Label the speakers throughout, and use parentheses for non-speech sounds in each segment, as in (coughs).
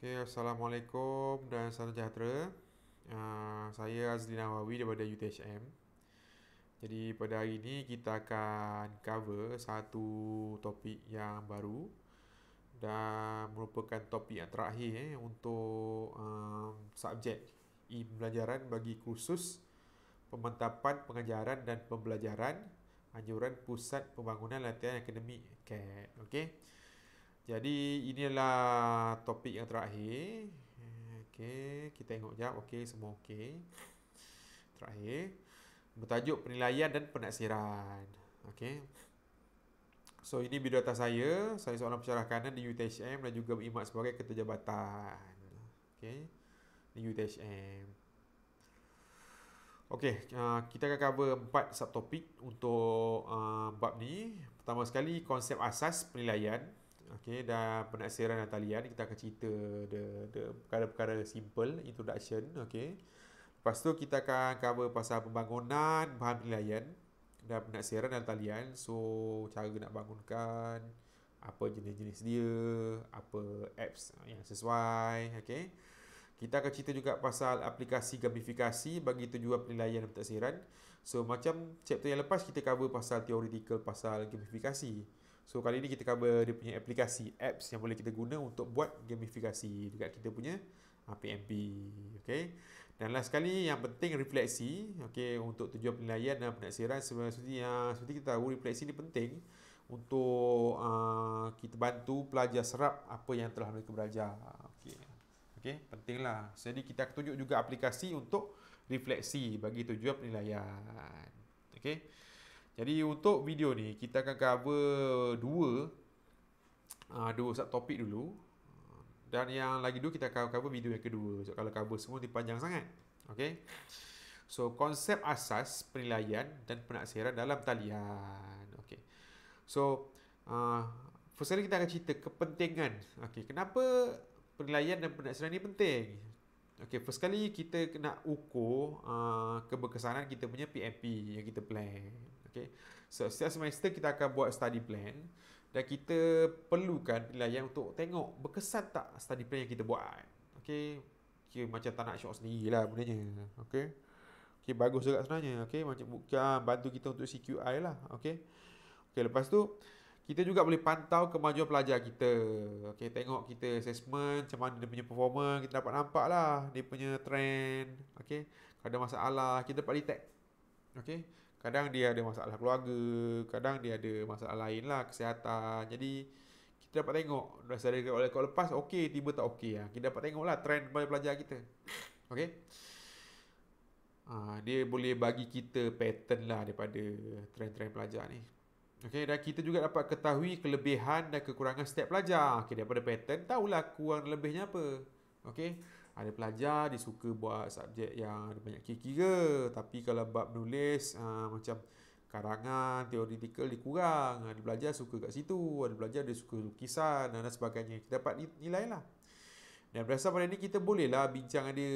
Speaker 1: Okay, Assalamualaikum dan salam sejahtera. Uh, saya Azli Nawawi daripada UTHM. Jadi pada hari ini kita akan cover satu topik yang baru dan merupakan topik yang terakhir eh, untuk um, subjek pembelajaran bagi kursus pemantapan pengajaran dan pembelajaran anjuran pusat pembangunan latihan akademik CAT. Okay. Jadi inilah topik yang terakhir. Okey, kita tengok jap. Okey, semua okey. Terakhir bertajuk penilaian dan penaksiran. Okey. So ini video atas saya, saya seorang pencerah kanan di UTHM dan juga berkhidmat sebagai ketua jabatan. Okey. Di UTHM. Okey, uh, kita akan cover empat subtopik untuk uh, bab ni. Pertama sekali konsep asas penilaian Okay, dah penaksiran dan talian kita akan cerita perkara-perkara simple introduction, Okay, Lepas tu kita akan cover pasal pembangunan bahan penilaian dan penaksiran dan talian. So, cara nak bangunkan, apa jenis-jenis dia, apa apps yang sesuai, Okay, Kita akan cerita juga pasal aplikasi gamifikasi bagi tujuan penilaian dan penaksiran. So, macam chapter yang lepas kita cover pasal teoretical pasal gamifikasi. So kali ni kita cover dia punya aplikasi apps yang boleh kita guna untuk buat gamifikasi dekat kita punya PMP. Ah, okay. Dan last sekali yang penting refleksi okay, untuk tujuan penilaian dan penaksiran seperti yang ah, seperti kita tahu refleksi ni penting untuk uh, kita bantu pelajar serap apa yang telah mereka belajar. Okay. Okay, pentinglah. Jadi kita tunjuk juga aplikasi untuk refleksi bagi tujuan penilaian. Okay. Jadi untuk video ni kita akan cover dua uh, dua subtopik dulu dan yang lagi dua kita akan cover video yang kedua. So, kalau cover semua nanti panjang sangat. Okay. So konsep asas penilaian dan penaksiran dalam talian. Okay. So uh, first kali kita akan cerita kepentingan. Okay. Kenapa penilaian dan penaksiran ini penting? Okay, first kali kita nak ukur uh, keberkesanan kita punya PMP yang kita plan. Okay. So, setiap semester kita akan buat study plan dan kita perlukan penilaian untuk tengok berkesan tak study plan yang kita buat. Okay. Kira macam tak nak syok sendiri lah benda Okay. Okay, bagus juga sebenarnya. Okay. Macam buka ah, bantu kita untuk CQI lah. Okay. Okay, lepas tu kita juga boleh pantau kemajuan pelajar kita. Okay, tengok kita assessment macam mana dia punya performance. Kita dapat nampak lah dia punya trend. Okay. ada masalah, kita dapat detect. Okay. Kadang dia ada masalah keluarga, kadang dia ada masalah lain lah, kesihatan. Jadi, kita dapat tengok. Dah dari oleh kalau lepas, okey, tiba tak okey lah. Kita dapat tengok lah trend kepada pelajar kita. Okey? Ha, dia boleh bagi kita pattern lah daripada trend-trend pelajar ni. Okey, dan kita juga dapat ketahui kelebihan dan kekurangan setiap pelajar. Okey, daripada pattern, tahulah kurang lebihnya apa. Okey? ada pelajar dia suka buat subjek yang ada banyak kira-kira tapi kalau bab menulis aa, ah, macam karangan teoretikal dia kurang ah, ada pelajar suka kat situ ada pelajar dia suka lukisan ah, dan, sebagainya kita dapat nilai lah dan berdasar pada ni kita boleh lah bincang dia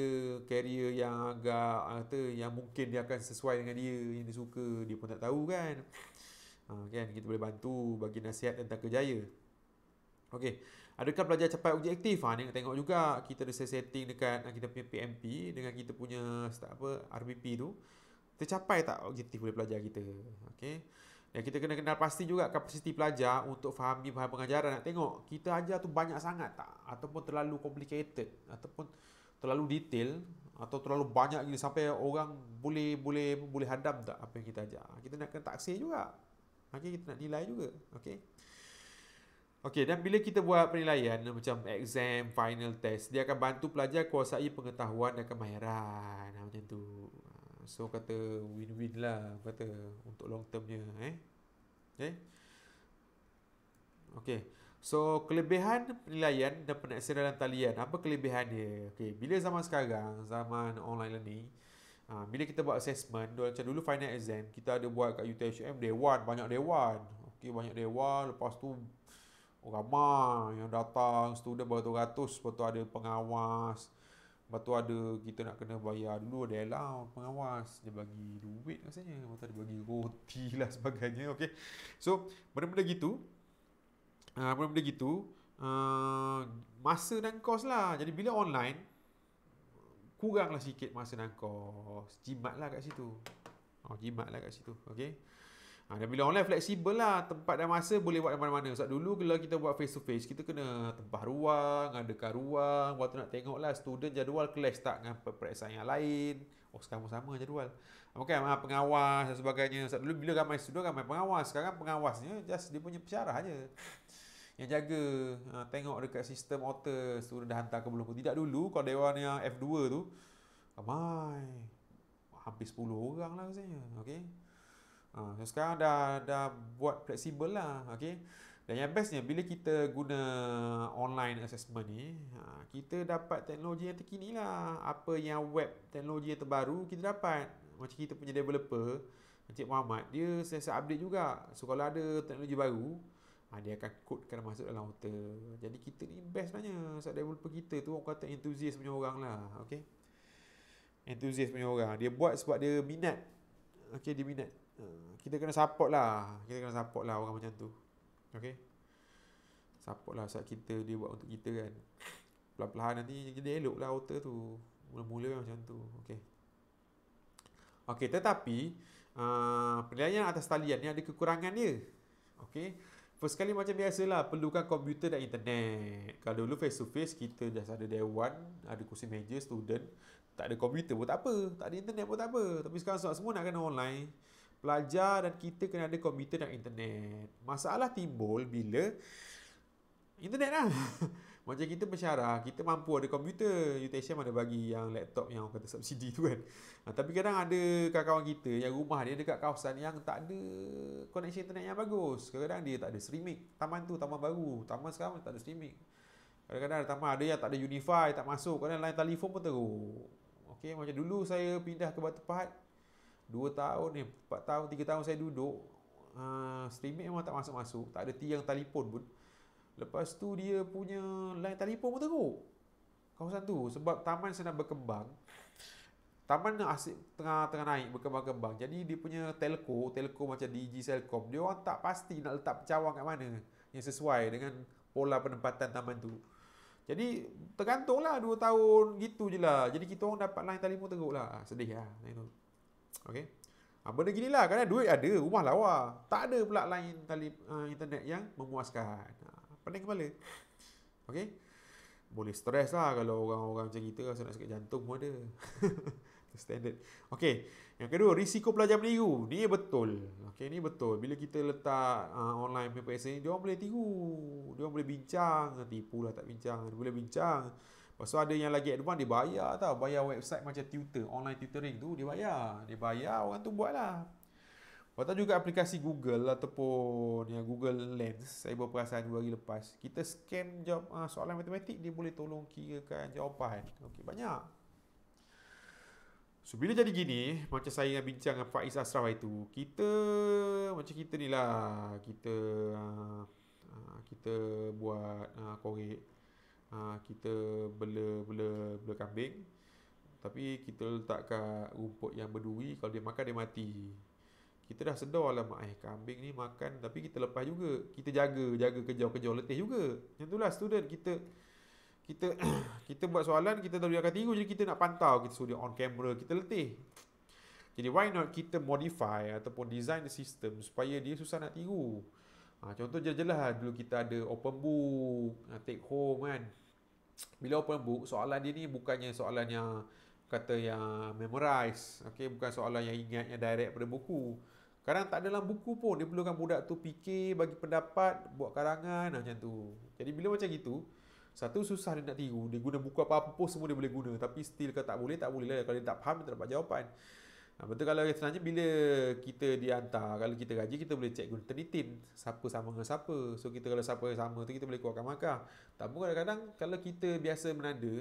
Speaker 1: career yang agak kata yang mungkin dia akan sesuai dengan dia yang dia suka dia pun tak tahu kan ha, kan kita boleh bantu bagi nasihat tentang kerjaya Okey. Adakah pelajar capai objektif? Ha, tengok, tengok juga kita ada setting dekat kita punya PMP dengan kita punya start apa RBP tu. Tercapai tak objektif oleh pelajar kita? Okey. Dan kita kena kenal pasti juga kapasiti pelajar untuk fahami bahan pengajaran. Nak tengok kita ajar tu banyak sangat tak? Ataupun terlalu complicated? Ataupun terlalu detail? Atau terlalu banyak gila sampai orang boleh boleh boleh hadam tak apa yang kita ajar? Kita nak kena taksir juga. Okey, kita nak nilai juga. Okey. Okey, dan bila kita buat penilaian macam exam, final test, dia akan bantu pelajar kuasai pengetahuan dan kemahiran. Ha, macam tu. Ha, so, kata win-win lah. Kata untuk long termnya. Eh? Okay. Eh? Okey. So, kelebihan penilaian dan penaksiran dalam talian. Apa kelebihan dia? Okey, bila zaman sekarang, zaman online learning, Ha, bila kita buat assessment, dulu, macam dulu final exam, kita ada buat kat UTHM, day one, banyak day one. Okay, banyak day one, lepas tu ramai oh, yang datang student beratus-ratus lepas tu ada pengawas lepas tu ada kita nak kena bayar dulu ada allow pengawas dia bagi duit rasanya lepas tu dia bagi roti (laughs) lah sebagainya okay. so benda-benda gitu uh, benda-benda gitu uh, masa dan kos lah jadi bila online kuranglah sikit masa dan kos jimat lah kat situ oh, jimat lah kat situ okay. Ha, dan bila online fleksibel lah tempat dan masa boleh buat di mana-mana. Sebab dulu kalau kita buat face to face kita kena tempah ruang, adakan ruang. Waktu nak tengok lah student jadual clash tak dengan peperiksaan yang lain. Oh sekarang sama jadual. Bukan okay, ah, pengawas dan sebagainya. Sebab dulu bila ramai student ramai pengawas. Sekarang pengawasnya just dia punya pesyarah je. Yang jaga ah, tengok dekat sistem otter student dah hantar ke belum. Tidak dulu kalau dewan yang F2 tu ramai. Hampir 10 orang lah rasanya. Okay. Ha, so sekarang dah dah buat fleksibel lah. Okay. Dan yang bestnya, bila kita guna online assessment ni, ha, kita dapat teknologi yang terkini lah. Apa yang web teknologi yang terbaru, kita dapat. Macam kita punya developer, Encik Muhammad, dia sentiasa update juga. So, kalau ada teknologi baru, ha, dia akan kodkan masuk dalam router. Jadi, kita ni best sebenarnya. Sebab so, developer kita tu, orang kata enthusiast punya orang lah. Okay? Enthusiast punya orang. Dia buat sebab dia minat Okay dia minat uh, Kita kena support lah Kita kena support lah orang macam tu Okay Support lah saat kita Dia buat untuk kita kan Pelan-pelan nanti Jadi elok lah otor tu Mula-mula macam tu Okay Okay tetapi uh, Penilaian atas talian ni Ada kekurangan dia Okay First kali macam biasalah Perlukan komputer dan internet Kalau dulu face to face Kita just ada dewan Ada kursi meja student tak ada komputer pun tak apa, tak ada internet pun tak apa. Tapi sekarang sebab semua nak kena online, pelajar dan kita kena ada komputer dan internet. Masalah timbul bila internet lah. (laughs) Macam kita bersyarah, kita mampu ada komputer. UTSM ada bagi yang laptop yang kata subsidi tu kan. Ha, tapi kadang ada kawan-kawan kita yang rumah dia dekat kawasan yang tak ada koneksi internet yang bagus. Kadang-kadang dia tak ada streaming. Taman tu, taman baru. Taman sekarang tak ada streaming. Kadang-kadang ada taman ada yang tak ada unify, tak masuk. Kadang-kadang lain telefon pun teruk. Okey, macam dulu saya pindah ke Batu Pahat dua tahun ni, eh, 4 tahun, tiga tahun saya duduk uh, ah, Streaming memang tak masuk-masuk Tak ada tiang telefon pun Lepas tu dia punya line telefon pun teruk Kawasan tu Sebab taman saya berkembang Taman asyik tengah tengah naik berkembang-kembang. Jadi dia punya telco, telco macam DG Celcom, dia orang tak pasti nak letak pecawang kat mana yang sesuai dengan pola penempatan taman tu. Jadi tergantung lah 2 tahun gitu je lah. Jadi kita orang dapat line telefon teruk lah. Ha, sedih lah. Ha, okay. Ha, ah, benda gini lah. Kadang duit ada. Rumah lawa. Tak ada pula line tali, ha, internet yang memuaskan. Ha, pening kepala. Okay. Boleh stres lah kalau orang-orang macam kita rasa nak sakit jantung pun ada. (laughs) standard. Okey, yang kedua risiko pelajar meniru. Ni betul. Okey, ni betul. Bila kita letak uh, online paper essay dia orang boleh tiru. Dia orang boleh bincang, tipu lah tak bincang, dia boleh bincang. Pasal ada yang lagi advance dia bayar tau, bayar website macam tutor, online tutoring tu dia bayar. Dia bayar orang tu buatlah. Lepas tu juga aplikasi Google ataupun ya, Google Lens, saya berperasaan dua hari lepas. Kita scan jawab, uh, soalan matematik, dia boleh tolong kirakan jawapan. Okey, banyak. So bila jadi gini Macam saya yang bincang dengan Faiz Asraf itu Kita Macam kita ni lah Kita ah, Kita buat uh, korek ah, Kita bela, bela, bela kambing Tapi kita letak kat rumput yang berduri Kalau dia makan dia mati kita dah sedar lah mak eh kambing ni makan tapi kita lepas juga kita jaga jaga kejauh-kejauh letih juga macam itulah student kita kita (clears throat) kita buat soalan kita dah dia akan jadi kita nak pantau kita suruh dia on camera kita letih jadi why not kita modify ataupun design the system supaya dia susah nak tiru ha, contoh je jelas dulu kita ada open book take home kan bila open book soalan dia ni bukannya soalan yang kata yang memorize okay? bukan soalan yang ingat yang direct pada buku kadang tak dalam buku pun dia perlukan budak tu fikir bagi pendapat buat karangan ha, macam tu jadi bila macam gitu satu susah dia nak tiru Dia guna buku apa-apa pun semua dia boleh guna Tapi still kalau tak boleh, tak boleh lah Kalau dia tak faham, dia tak dapat jawapan nah, ha, Betul kalau sebenarnya bila kita dihantar Kalau kita gaji, kita boleh cek guna tenitin Siapa sama dengan siapa So kita kalau siapa yang sama tu, kita boleh keluarkan markah Tak pun kadang-kadang kalau kita biasa menanda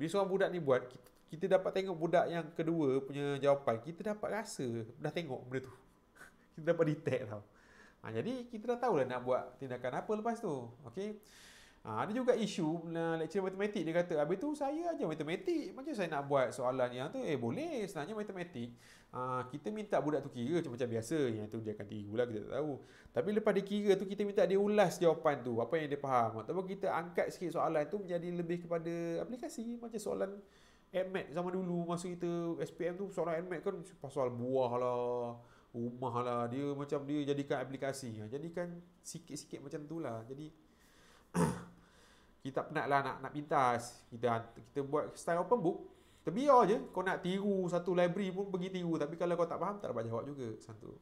Speaker 1: Bila seorang budak ni buat kita, kita dapat tengok budak yang kedua punya jawapan Kita dapat rasa, dah tengok benda tu (laughs) Kita dapat detect tau Ha, jadi kita dah tahu lah nak buat tindakan apa lepas tu. okay? Ha, ada juga isu uh, lecture matematik dia kata habis tu saya aja matematik macam saya nak buat soalan yang tu eh boleh sebenarnya matematik uh, kita minta budak tu kira macam-macam biasa yang tu dia akan tiru lah, kita tak tahu tapi lepas dia kira tu kita minta dia ulas jawapan tu apa yang dia faham ataupun kita angkat sikit soalan tu menjadi lebih kepada aplikasi macam soalan AdMed zaman dulu masa kita SPM tu soalan AdMed kan pasal buah lah rumah lah dia macam dia jadikan aplikasi ha, jadikan sikit-sikit macam tu lah jadi (clears throat) kita tak penat lah nak, nak pintas kita, kita buat style open book Terbiar je kau nak tiru satu library pun pergi tiru Tapi kalau kau tak faham tak dapat jawab juga satu.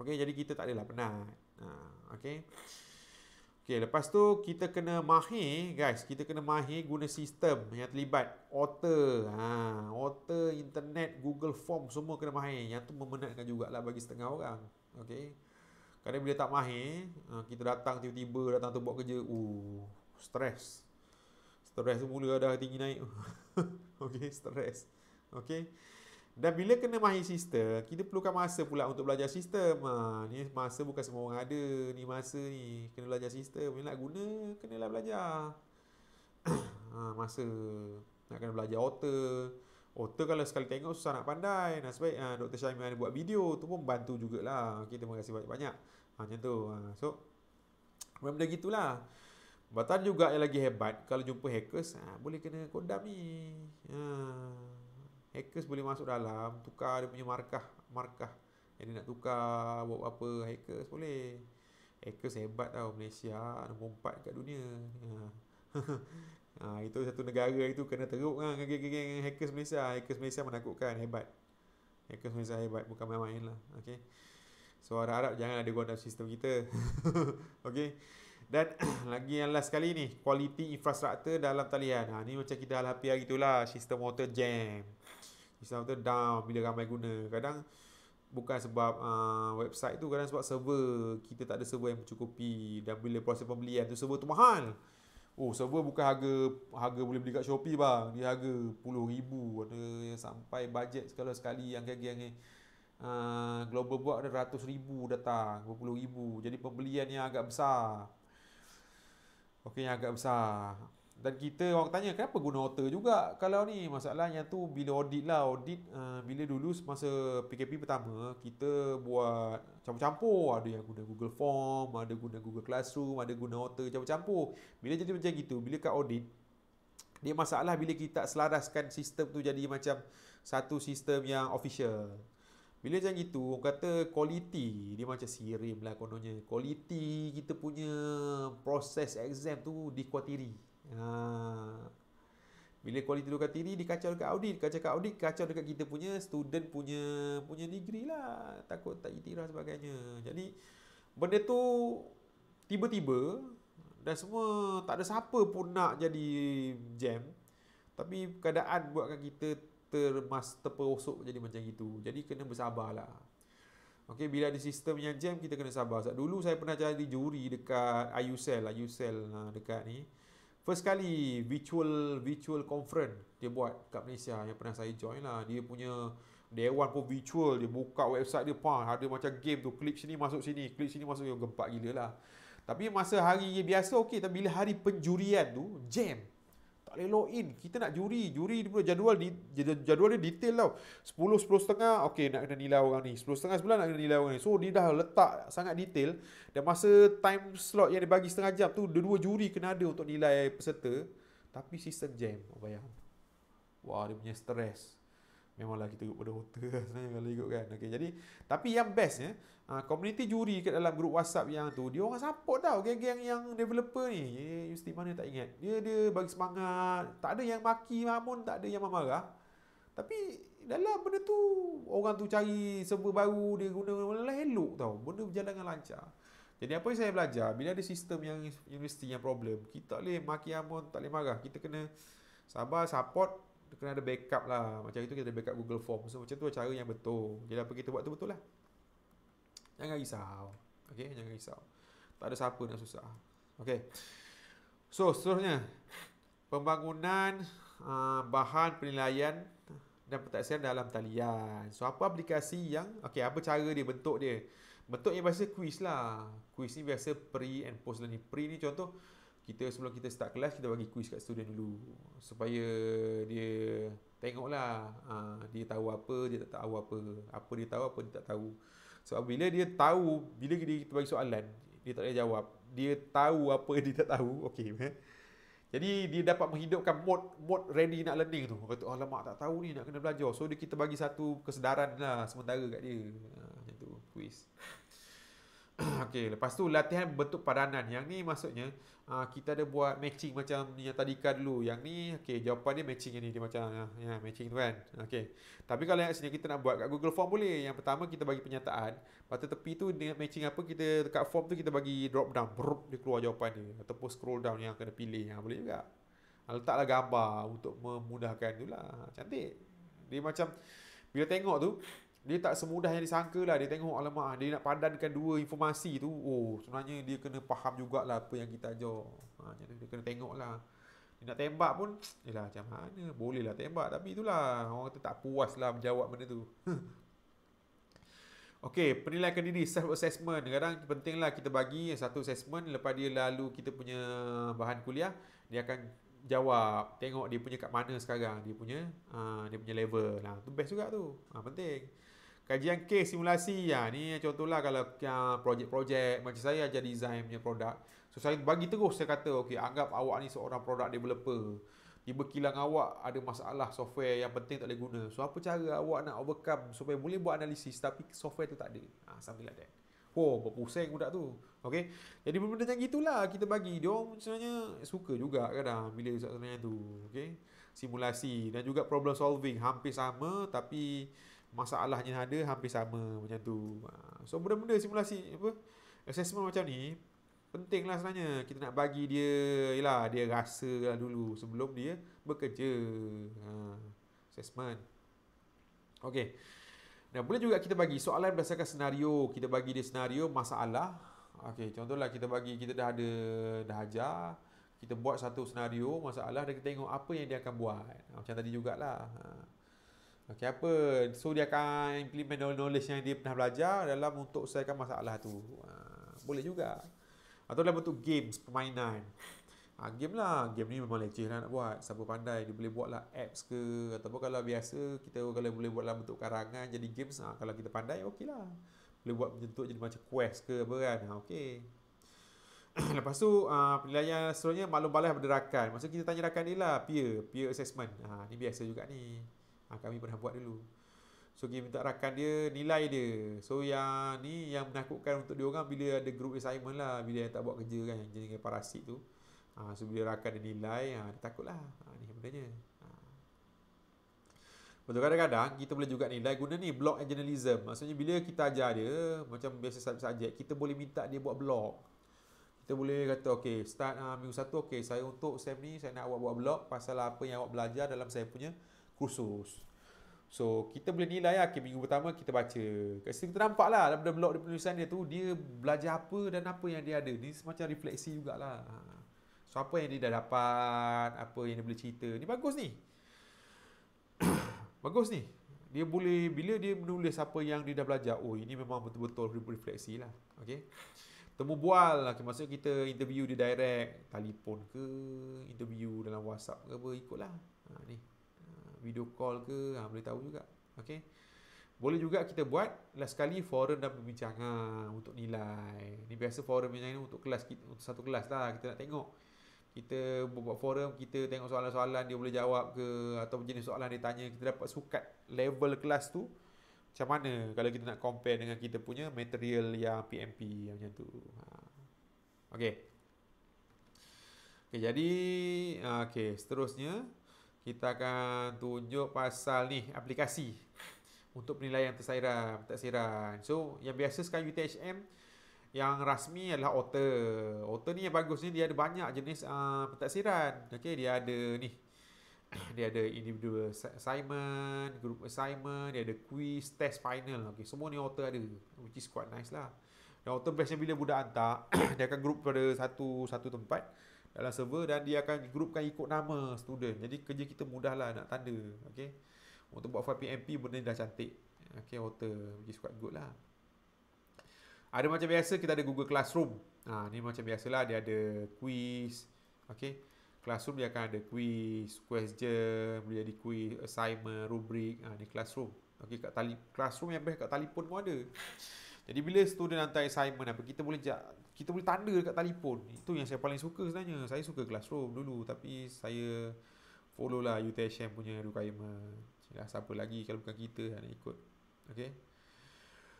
Speaker 1: Okay jadi kita tak adalah penat ha, Okay Okay lepas tu kita kena mahir guys Kita kena mahir guna sistem yang terlibat Author ha, Author, internet, google form semua kena mahir Yang tu memenatkan lah bagi setengah orang Okay kerana bila tak mahir, ha, kita datang tiba-tiba datang tu buat kerja. Uh, Stress, Stres mula dah tinggi naik. (laughs) Okey, stress, Okey. Dan bila kena mahir sistem, kita perlukan masa pula untuk belajar sistem. Ha, ni masa bukan semua orang ada. Ni masa ni. Kena belajar sistem. Bila nak guna, kena lah belajar. ha, (clears throat) masa nak kena belajar auto, Otter kalau sekali tengok susah nak pandai. Nasibik ha, ah, Dr. Syahimi ada buat video. Tu pun bantu jugalah. Okay terima kasih banyak-banyak. Ha, macam tu. Ha, so, benda-benda gitulah. Batal juga yang lagi hebat kalau jumpa hackers ha, boleh kena kodam ni. Ha. Hackers boleh masuk dalam tukar dia punya markah, markah. Yang dia nak tukar buat apa hackers boleh. Hackers hebat tau Malaysia nombor 4 dekat dunia. Ha. (laughs) ha itu satu negara itu kena teruk kan ha, geng-geng hackers Malaysia. Ah, hackers Malaysia menakutkan hebat. Hackers Malaysia hebat bukan main-main lah. Okay. So harap-harap jangan ada guna sistem kita. (laughs) okay. Dan (coughs) lagi yang last sekali ni, kualiti infrastruktur dalam talian. Ha, ni macam kita alhapi hari tu lah, sistem motor jam. Sistem motor down bila ramai guna. Kadang bukan sebab uh, website tu, kadang sebab server. Kita tak ada server yang mencukupi. Dan bila proses pembelian tu, server tu mahal. Oh, server bukan harga harga boleh beli kat Shopee bang. Dia harga puluh ribu. Ada yang sampai bajet sekali sekali yang kaya yang uh, global buat ada ratus ribu datang. Puluh ribu. Jadi pembelian yang agak besar. Okey yang agak besar. Dan kita orang tanya kenapa guna auto juga kalau ni masalahnya tu bila audit lah audit uh, bila dulu semasa PKP pertama kita buat campur-campur ada yang guna Google Form ada guna Google Classroom ada guna auto campur-campur bila jadi macam gitu bila kat audit dia masalah bila kita tak selaraskan sistem tu jadi macam satu sistem yang official bila macam gitu, orang kata quality, dia macam sirim lah kononnya. Quality kita punya proses exam tu dikuatiri. Ha. Bila quality tu dikuatiri, dikacau dekat audit. Kacau dekat audit, kacau dekat kita punya student punya punya negeri lah. Takut tak itirah sebagainya. Jadi, benda tu tiba-tiba dan semua tak ada siapa pun nak jadi jam. Tapi keadaan buatkan kita termas terperosok jadi macam itu. Jadi kena bersabarlah. Okey, bila ada sistem yang jam kita kena sabar. Sebab dulu saya pernah jadi juri dekat IUCEL, IUCEL ha, dekat ni. First kali virtual virtual conference dia buat kat Malaysia yang pernah saya join lah. Dia punya dewan pun virtual, dia buka website dia pun ada macam game tu, klik sini masuk sini, klik sini masuk, yo gempak gila lah. Tapi masa hari biasa okey, tapi bila hari penjurian tu jam tak boleh log in. Kita nak juri. Juri dia pula jadual, di, jadual dia detail tau. 10, 10 setengah, okay nak kena nilai orang ni. 10 setengah, 9 nak kena nilai orang ni. So dia dah letak sangat detail. Dan masa time slot yang dia bagi setengah jam tu, dua-dua juri kena ada untuk nilai peserta. Tapi sistem jam, oh, bayang. Wah, dia punya stress. Memanglah kita ikut pada otor (laughs) sebenarnya kalau ikut kan. Okay, jadi, tapi yang bestnya, uh, ah, community juri kat dalam grup WhatsApp yang tu, dia orang support tau geng-geng yang developer ni. Ye, Yusti mana tak ingat. Dia dia bagi semangat. Tak ada yang maki pun, tak ada yang marah. Tapi dalam benda tu, orang tu cari server baru, dia guna benda elok tau. Benda berjalan dengan lancar. Jadi apa yang saya belajar, bila ada sistem yang universiti yang problem, kita tak boleh maki amun tak boleh marah. Kita kena sabar, support, kena ada backup lah macam itu kita ada backup Google Form so macam tu lah cara yang betul jadi apa kita buat tu betul lah jangan risau okey jangan risau tak ada siapa yang susah okay, so seterusnya pembangunan uh, bahan penilaian dan pentaksiran dalam talian so apa aplikasi yang okay apa cara dia bentuk dia bentuk yang biasa quiz lah quiz ni biasa pre and post learning pre ni contoh kita sebelum kita start kelas kita bagi quiz kat student dulu supaya dia tengoklah ha, dia tahu apa dia tak tahu apa apa dia tahu apa dia tak tahu sebab bila dia tahu bila dia kita bagi soalan dia tak boleh jawab dia tahu apa dia tak tahu okey eh. jadi dia dapat menghidupkan mod mod ready nak learning tu kata oh, alamak tak tahu ni nak kena belajar so dia kita bagi satu kesedaran lah sementara kat dia ha, macam tu quiz (clears throat) Okey, lepas tu latihan bentuk padanan. Yang ni maksudnya uh, kita ada buat matching macam ni yang tadi kan dulu. Yang ni okey, jawapan dia matching yang ni dia macam ya, ya matching tu kan. Okey. Tapi kalau yang sini kita nak buat kat Google Form boleh. Yang pertama kita bagi pernyataan. lepas tu tepi tu dengan matching apa kita dekat form tu kita bagi drop down, brup dia keluar jawapan dia ataupun scroll down yang kena pilih yang ha, boleh juga. Ah, letaklah gambar untuk memudahkan itulah. Cantik. Dia macam bila tengok tu dia tak semudah yang disangka lah. Dia tengok alamak. Dia nak padankan dua informasi tu. Oh sebenarnya dia kena faham jugalah apa yang kita ajar. Ha, jadi dia kena tengok lah. Dia nak tembak pun. Eh lah macam mana. Boleh lah tembak. Tapi itulah. Orang kata tak puas lah menjawab benda tu. (laughs) okay. Penilaian diri. Self-assessment. Kadang penting lah kita bagi satu assessment. Lepas dia lalu kita punya bahan kuliah. Dia akan jawab tengok dia punya kat mana sekarang dia punya uh, dia punya level lah tu best juga tu ah penting kajian case simulasi ya ni contohlah kalau uh, projek-projek macam saya ajar design punya produk so saya bagi terus saya kata okey anggap awak ni seorang produk developer tiba kilang awak ada masalah software yang penting tak boleh guna so apa cara awak nak overcome supaya boleh buat analisis tapi software tu tak ada ah ha, sambil ada Oh, berpusing budak tu. okey. Jadi benda-benda macam itulah kita bagi. Dia orang sebenarnya suka juga kadang bila soalan tu. okey, Simulasi dan juga problem solving hampir sama tapi masalahnya ada hampir sama macam tu. Ha, so benda-benda simulasi apa assessment macam ni penting lah sebenarnya kita nak bagi dia yalah dia rasa lah dulu sebelum dia bekerja ha, assessment Okey. dan boleh juga kita bagi soalan berdasarkan senario kita bagi dia senario masalah Okey, contohlah kita bagi kita dah ada dah ajar kita buat satu senario masalah dan kita tengok apa yang dia akan buat macam tadi jugalah ha. Macam apa so dia akan implement knowledge yang dia pernah belajar dalam untuk selesaikan masalah tu. Ha, boleh juga. Atau dalam bentuk games permainan. Ha, game lah, game ni memang leceh lah nak buat Siapa pandai, dia boleh buat lah apps ke atau kalau biasa, kita kalau boleh buat dalam bentuk karangan Jadi games ha, kalau kita pandai, okey lah Boleh buat bentuk jadi macam quest ke apa kan, ha, okey (coughs) Lepas tu, ha, penilaian seterusnya maklum balas pada Maksudnya kita tanya rakan dia lah, peer, peer assessment ha, Ni biasa juga ni ha, kami pernah buat dulu so dia minta rakan dia nilai dia so yang ni yang menakutkan untuk dia orang bila ada group assignment lah bila yang tak buat kerja kan yang jenis parasit tu ha, so bila rakan dia nilai ha, dia takut lah ha, ni sebenarnya Betul kadang-kadang kita boleh juga nilai guna ni blog and journalism. Maksudnya bila kita ajar dia macam biasa subjek kita boleh minta dia buat blog. Kita boleh kata okey start uh, minggu satu okey saya untuk sem ni saya nak awak buat blog pasal apa yang awak belajar dalam saya punya khusus. So kita boleh nilai lah okay, minggu pertama kita baca. Kat situ kita nampak lah dalam blog dia penulisan dia tu dia belajar apa dan apa yang dia ada. Ni semacam refleksi jugalah. Ha. So apa yang dia dah dapat, apa yang dia boleh cerita. Ni bagus ni. (coughs) bagus ni. Dia boleh bila dia menulis apa yang dia dah belajar. Oh ini memang betul-betul refleksi lah. Okay. Temu bual lah. Okay, maksudnya kita interview dia direct. Telepon ke, interview dalam WhatsApp ke apa. Ikutlah. Ha, ni video call ke ha, boleh tahu juga okey boleh juga kita buat last sekali forum dan perbincangan untuk nilai ni biasa forum perbincangan ni untuk kelas kita untuk satu kelas lah kita nak tengok kita buat forum kita tengok soalan-soalan dia boleh jawab ke atau jenis soalan dia tanya kita dapat sukat level kelas tu macam mana kalau kita nak compare dengan kita punya material yang PMP yang macam tu ha. Okay. okay jadi ah, okay seterusnya kita akan tunjuk pasal ni aplikasi untuk penilaian tersairan tak so yang biasa sekarang UTHM yang rasmi adalah otter otter ni yang bagus ni dia ada banyak jenis uh, ah, pentaksiran okey dia ada ni (clears throat) dia ada individual assignment group assignment dia ada quiz test final okey semua ni otter ada which is quite nice lah dan otter biasanya bila budak hantar (clears throat) dia akan group pada satu satu tempat dalam server dan dia akan grupkan ikut nama student. Jadi kerja kita mudahlah nak tanda. Okey. Untuk buat file PMP benda ni dah cantik. Okey, author which is quite good lah. Ada macam biasa kita ada Google Classroom. Ha, ni macam biasalah dia ada quiz. Okey. Classroom dia akan ada quiz, question, boleh jadi quiz, assignment, rubrik. Ha, ni classroom. Okey, kat tali classroom yang best kat telefon pun ada. Jadi bila student hantar assignment apa kita boleh kita boleh tanda dekat telefon. Itu yang saya paling suka sebenarnya. Saya suka classroom dulu tapi saya follow lah UTSM punya requirement. Jelas siapa lagi kalau bukan kita yang nak ikut. Okey.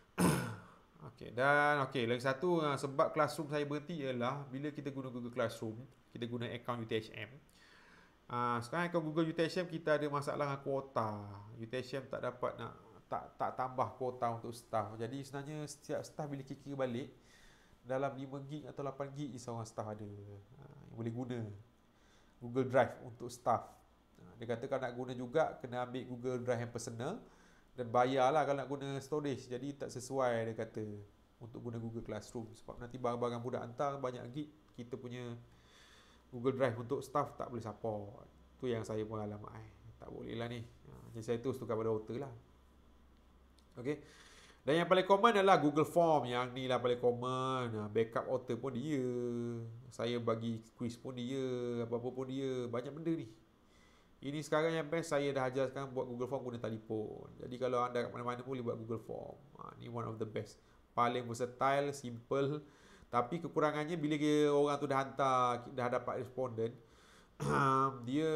Speaker 1: (coughs) okey dan okey lagi satu ah, sebab classroom saya berhenti ialah bila kita guna Google Classroom, kita guna account UTSM. Uh, ah, sekarang kalau Google UTSM kita ada masalah dengan kuota. UTSM tak dapat nak tak tak tambah kuota untuk staff. Jadi sebenarnya setiap staff bila kira balik dalam 5GB atau 8GB seorang staff ada ha, yang boleh guna Google Drive untuk staff. Ha, dia kata kalau nak guna juga kena ambil Google Drive yang personal dan bayarlah kalau nak guna storage. Jadi tak sesuai dia kata untuk guna Google Classroom sebab nanti barang-barang budak hantar banyak gig kita punya Google Drive untuk staff tak boleh support. Tu yang saya pun alamat eh. Tak boleh lah ni. Ha, jadi saya terus tukar pada router lah. Okay. Dan yang paling common adalah Google Form. Yang ni lah paling common. Ah, backup author pun dia. Saya bagi quiz pun dia. Apa-apa pun dia. Banyak benda ni. Ini sekarang yang best saya dah ajarkan buat Google Form guna telefon. Jadi kalau anda kat mana-mana boleh buat Google Form. Ha, ni one of the best. Paling versatile, simple. Tapi kekurangannya bila orang tu dah hantar, dah dapat responden, dia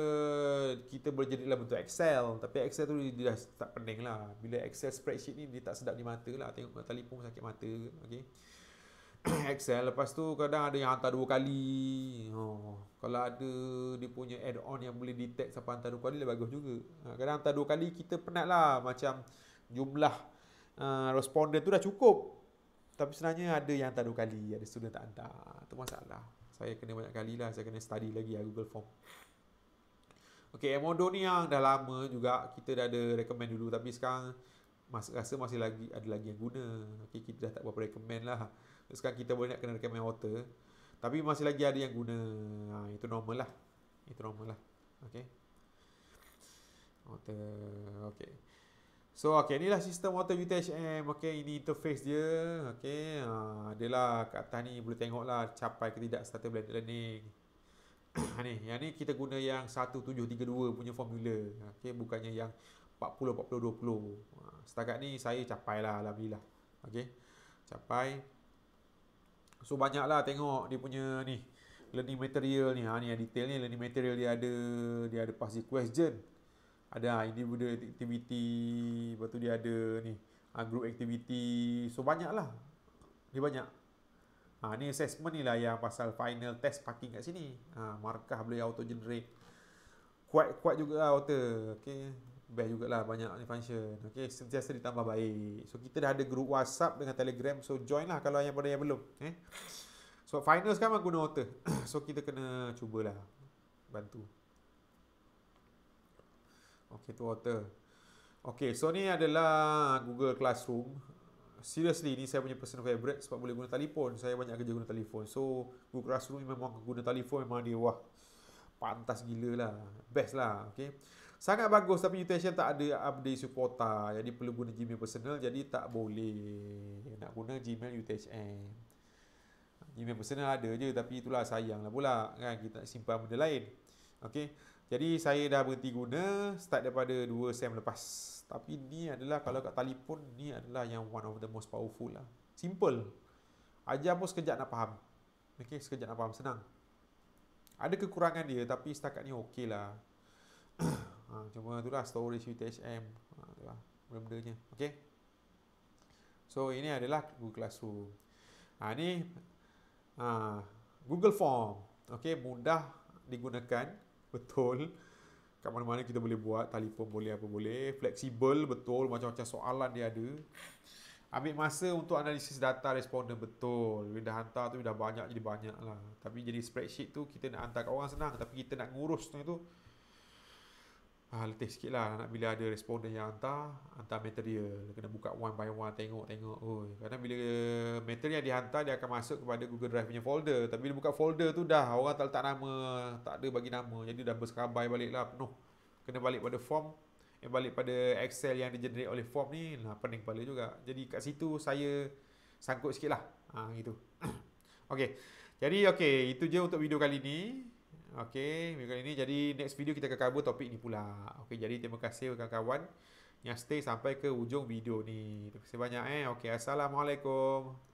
Speaker 1: kita boleh jadi dalam bentuk Excel tapi Excel tu dia dah tak pening lah bila Excel spreadsheet ni dia tak sedap di mata lah tengok kat telefon sakit mata okey (clears throat) Excel lepas tu kadang ada yang hantar dua kali oh, kalau ada dia punya add-on yang boleh detect siapa hantar dua kali dia bagus juga ha, kadang hantar dua kali kita penat lah macam jumlah uh, responden tu dah cukup tapi sebenarnya ada yang hantar dua kali ada student tak hantar tu masalah saya kena banyak kali lah saya kena study lagi lah Google Form Okay, Emodo ni yang dah lama juga kita dah ada recommend dulu tapi sekarang mas, rasa masih lagi ada lagi yang guna. Okay, kita dah tak berapa recommend lah. Sekarang kita boleh nak kena recommend water. Tapi masih lagi ada yang guna. Ha, itu normal lah. Itu normal lah. Okay. Water. Okay. So okay lah sistem water VTHM Okay ini interface dia Okay uh, Dia lah kat atas ni boleh tengok lah Capai ke tidak starter blended learning (coughs) ha, ni, Yang ni kita guna yang 1732 punya formula Okay bukannya yang 40-40-20 uh, ha, Setakat ni saya capai lah Alhamdulillah Okay Capai So banyak lah tengok dia punya ni Learning material ni ha, Ni yang detail ni learning material dia ada Dia ada pasti question ada ah, individual activity lepas tu dia ada ni ah, group aktiviti, so banyaklah. lah dia banyak ha, ni assessment ni lah yang pasal final test parking kat sini ha, markah boleh auto generate kuat kuat juga lah auto okay best jugalah banyak ni function okay sentiasa ditambah baik so kita dah ada group whatsapp dengan telegram so join lah kalau yang pada yang belum eh? so final sekarang guna auto (coughs) so kita kena cubalah bantu Okay, tu author. Okay, so ni adalah Google Classroom. Seriously, ni saya punya personal favorite sebab boleh guna telefon. Saya banyak kerja guna telefon. So, Google Classroom ni memang guna telefon memang dia, wah, pantas gila lah. Best lah, okay. Sangat bagus tapi Utation tak ada update supporta. Jadi, perlu guna Gmail personal. Jadi, tak boleh nak guna Gmail UTHM. Gmail personal ada je tapi itulah sayang lah pula. Kan? Kita nak simpan benda lain. Okay. Jadi saya dah berhenti guna start daripada 2 sem lepas. Tapi ni adalah kalau kat telefon ni adalah yang one of the most powerful lah. Simple. Ajar pun sekejap nak faham. Okay, sekejap nak faham. Senang. Ada kekurangan dia tapi setakat ni okey lah. (clears throat) ha, cuma itulah storage with HM. Ha, tu lah, Benda-bendanya. Okay. So, ini adalah Google Classroom. Ha, ni ha, Google Form. Okay, mudah digunakan betul kat mana-mana kita boleh buat telefon boleh apa boleh fleksibel betul macam-macam soalan dia ada ambil masa untuk analisis data responden betul bila dah hantar tu dah banyak jadi banyak lah tapi jadi spreadsheet tu kita nak hantar kat orang senang tapi kita nak ngurus tu, tu Ha, letih sikit lah nak bila ada responden yang hantar hantar material kena buka one by one tengok tengok oh kadang bila material yang dihantar dia akan masuk kepada Google Drive punya folder tapi bila buka folder tu dah orang tak letak nama tak ada bagi nama jadi dah berskabai balik lah penuh kena balik pada form yang eh, balik pada Excel yang di generate oleh form ni lah pening kepala juga jadi kat situ saya sangkut sikit lah ha, gitu (coughs) Okay. jadi okay. itu je untuk video kali ni Okay, minggu ini Jadi, next video kita akan cover topik ni pula. Okay, jadi terima kasih kawan-kawan yang stay sampai ke ujung video ni. Terima kasih banyak eh. Okay, Assalamualaikum.